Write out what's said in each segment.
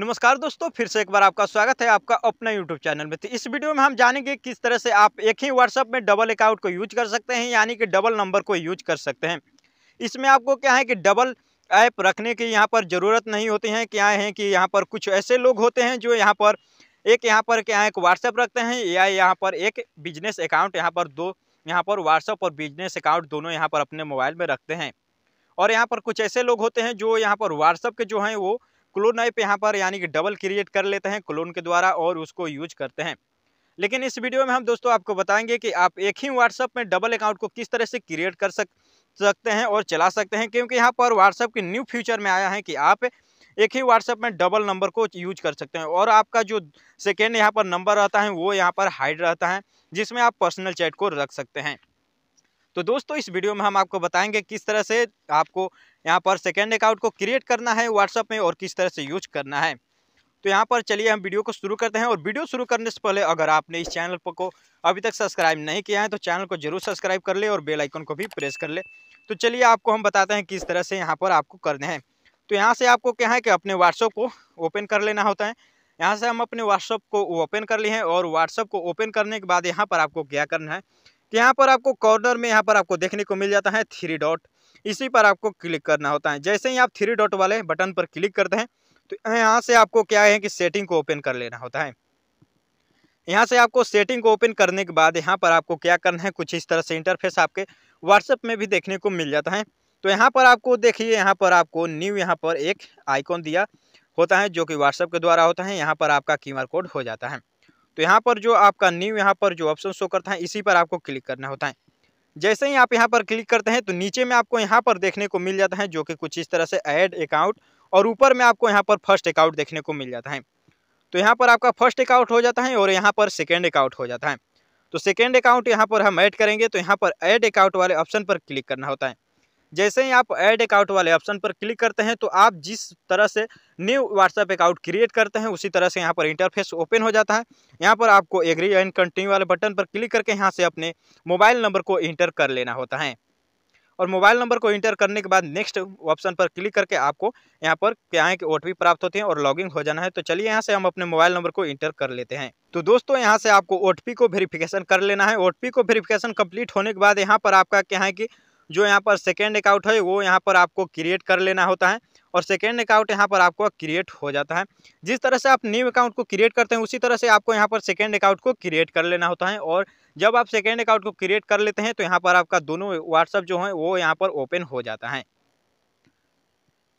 नमस्कार दोस्तों फिर से एक बार आपका स्वागत है आपका अपना यूट्यूब चैनल में तो इस वीडियो में हम जानेंगे किस तरह से आप एक ही WhatsApp में डबल अकाउंट को यूज कर सकते हैं यानी कि डबल नंबर को यूज कर सकते हैं इसमें आपको क्या है कि डबल ऐप रखने की यहाँ पर ज़रूरत नहीं होती है क्या है कि यहाँ पर कुछ ऐसे लोग होते हैं जो यहाँ पर एक यहाँ पर क्या है एक व्हाट्सएप रखते हैं या यहाँ पर एक बिजनेस अकाउंट यहाँ पर दो यहाँ पर व्हाट्सएप और बिजनेस अकाउंट दोनों यहाँ पर अपने मोबाइल में रखते हैं और यहाँ पर कुछ ऐसे लोग होते हैं जो यहाँ पर व्हाट्सअप के जो हैं वो क्लोन ऐप यहाँ पर यानी कि डबल क्रिएट कर लेते हैं क्लोन के द्वारा और उसको यूज करते हैं लेकिन इस वीडियो में हम दोस्तों आपको बताएंगे कि आप एक ही व्हाट्सअप में डबल अकाउंट को किस तरह से क्रिएट कर सक सकते हैं और चला सकते हैं क्योंकि यहाँ पर व्हाट्सअप के न्यू फ्यूचर में आया है कि आप एक ही व्हाट्सअप में डबल नंबर को यूज कर सकते हैं और आपका जो सेकेंड यहाँ पर नंबर रहता है वो यहाँ पर हाइड रहता है जिसमें आप पर्सनल चैट को रख सकते हैं तो दोस्तों इस वीडियो में हम आपको बताएंगे किस तरह से आपको यहाँ पर सेकेंड अकाउंट को क्रिएट करना है व्हाट्सअप में और किस तरह से यूज करना है तो यहाँ पर चलिए हम वीडियो को शुरू करते हैं और वीडियो शुरू करने से पहले अगर आपने इस चैनल पर को अभी तक सब्सक्राइब नहीं किया है तो चैनल को जरूर सब्सक्राइब कर ले और बेल आइकन को भी प्रेस कर ले तो चलिए आपको हम बताते हैं किस तरह से यहाँ पर आपको करने हैं तो यहाँ से आपको क्या है कि अपने व्हाट्सअप को ओपन कर लेना होता है यहाँ से हम अपने व्हाट्सअप को ओपन कर लिए हैं और व्हाट्सअप को ओपन करने के बाद यहाँ पर आपको क्या करना है तो यहाँ पर आपको कॉर्नर में यहाँ पर आपको देखने को मिल जाता है थ्री डॉट इसी पर आपको क्लिक करना होता है जैसे ही आप थ्री डॉट वाले बटन पर क्लिक करते हैं तो यहाँ से आपको क्या है कि सेटिंग को ओपन कर लेना होता है यहाँ से आपको सेटिंग को ओपन करने के बाद यहाँ पर आपको क्या करना है कुछ इस तरह से इंटरफेस आपके व्हाट्सएप में भी देखने को मिल जाता है तो यहाँ पर आपको देखिए यहाँ पर आपको न्यू यहाँ पर एक आइकॉन दिया होता है जो कि व्हाट्सएप के द्वारा होता है यहाँ पर आपका क्यू कोड हो जाता है तो यहाँ पर जो आपका न्यू यहाँ पर जो ऑप्शन शो करता है इसी पर आपको क्लिक करना होता है जैसे ही आप यहाँ पर क्लिक करते हैं तो नीचे में आपको यहाँ पर देखने को मिल जाता है जो कि कुछ इस तरह से ऐड अकाउंट और ऊपर में आपको यहाँ पर फर्स्ट अकाउंट देखने को मिल जाता है तो यहाँ पर आपका फर्स्ट अकाउंट हो जाता है और यहाँ पर सेकेंड अकाउंट हो जाता है तो सेकेंड अकाउंट यहाँ पर हम ऐड करेंगे तो यहाँ पर ऐड अकाउंट वाले ऑप्शन पर क्लिक करना होता है जैसे ही आप ऐड अकाउंट वाले ऑप्शन पर क्लिक करते हैं तो आप जिस तरह से न्यू व्हाट्सएप अकाउंट क्रिएट करते हैं उसी तरह से यहाँ पर इंटरफेस ओपन हो जाता है यहाँ पर आपको एग्री एंड कंटिन्यू वाले बटन पर क्लिक करके यहाँ से अपने मोबाइल नंबर को इंटर कर लेना होता है और मोबाइल नंबर को इंटर करने के बाद नेक्स्ट ऑप्शन पर क्लिक करके आपको यहाँ पर क्या है कि ओ प्राप्त होते हैं और लॉगिंग हो जाना है तो चलिए यहाँ से हम अपने मोबाइल नंबर को इंटर कर लेते हैं तो दोस्तों यहाँ से आपको ओ को वेरीफिकेशन कर लेना है ओ को वेरीफिकेशन कंप्लीट होने के बाद यहाँ पर आपका क्या है कि जो यहाँ पर सेकेंड अकाउंट है वो यहाँ पर आपको क्रिएट कर लेना होता है और सेकेंड अकाउंट यहाँ पर आपको क्रिएट हो जाता है जिस तरह से आप न्यू अकाउंट को क्रिएट करते हैं उसी तरह से आपको यहाँ पर सेकेंड अकाउंट को क्रिएट कर लेना होता है और जब आप सेकेंड अकाउंट को क्रिएट कर लेते हैं तो यहाँ पर आपका दोनों व्हाट्सअप जो है वो यहाँ पर ओपन हो जाता है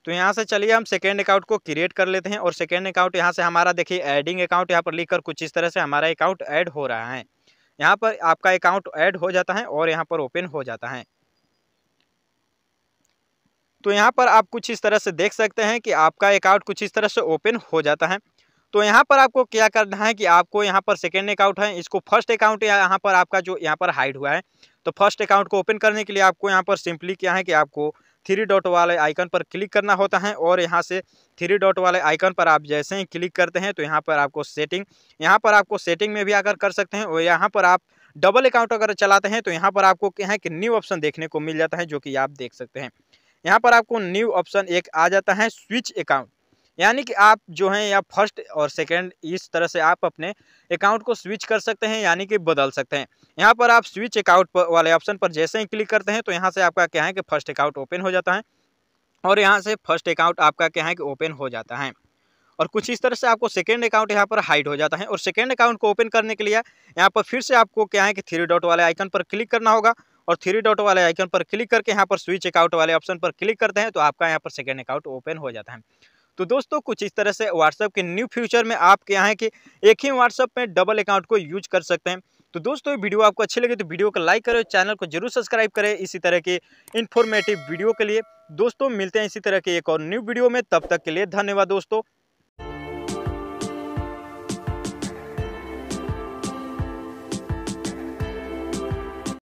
तो यहाँ से चलिए हम सेकेंड अकाउंट को क्रिएट कर लेते हैं और सेकेंड अकाउंट यहाँ से हमारा देखिए एडिंग अकाउंट यहाँ पर लिखकर कुछ इस तरह से हमारा अकाउंट ऐड हो रहा है यहाँ पर आपका अकाउंट ऐड हो जाता है और यहाँ पर ओपन हो जाता है तो यहाँ पर आप कुछ इस तरह से देख सकते हैं कि आपका अकाउंट कुछ इस तरह से ओपन हो जाता है तो यहाँ पर आपको क्या करना है कि आपको यहाँ पर सेकेंड अकाउंट है इसको फर्स्ट अकाउंट यहाँ पर आपका जो यहाँ पर हाइड हुआ है तो फर्स्ट अकाउंट को ओपन करने के लिए आपको यहाँ पर सिंपली क्या है कि आपको थ्री डॉट वाले आइकन पर क्लिक करना होता है और यहाँ से थ्री डॉट वाले आइकन पर आप जैसे ही क्लिक करते हैं तो यहाँ पर आपको सेटिंग यहाँ पर आपको सेटिंग में भी आकर कर सकते हैं और यहाँ पर आप डबल अकाउंट अगर चलाते हैं तो यहाँ पर आपको क्या है कि न्यू ऑप्शन देखने को मिल जाता है जो कि आप देख सकते हैं यहाँ पर आपको न्यू ऑप्शन एक आ जाता है स्विच अकाउंट यानी कि आप जो हैं या फर्स्ट और सेकंड इस तरह से आप अपने अकाउंट को स्विच कर सकते हैं यानी कि बदल सकते हैं यहाँ पर आप स्विच अकाउंट वाले ऑप्शन पर जैसे ही क्लिक करते हैं तो यहाँ से आपका क्या है कि फर्स्ट अकाउंट ओपन हो जाता है और यहाँ से फर्स्ट अकाउंट आपका क्या है कि ओपन हो जाता है और कुछ इस तरह से आपको सेकेंड अकाउंट यहाँ पर हाइड हो जाता है और सेकेंड अकाउंट को ओपन करने के लिए यहाँ पर फिर से आपको क्या है कि थ्री डॉट वाले आइकन पर क्लिक करना होगा और थ्री डॉट वाले आइकन पर क्लिक करके यहाँ पर स्विच अकाउंट वाले ऑप्शन पर क्लिक करते हैं तो आपका यहाँ पर सेकेंड अकाउंट ओपन हो जाता है तो दोस्तों कुछ इस तरह से व्हाट्सअप के न्यू फ्यूचर में आपके यहाँ कि एक ही व्हाट्सअप में डबल अकाउंट को यूज कर सकते हैं तो दोस्तों वीडियो आपको अच्छी लगे तो वीडियो को लाइक करें चैनल को जरूर सब्सक्राइब करें इसी तरह के इन्फॉर्मेटिव वीडियो के लिए दोस्तों मिलते हैं इसी तरह के एक और न्यू वीडियो में तब तक के लिए धन्यवाद दोस्तों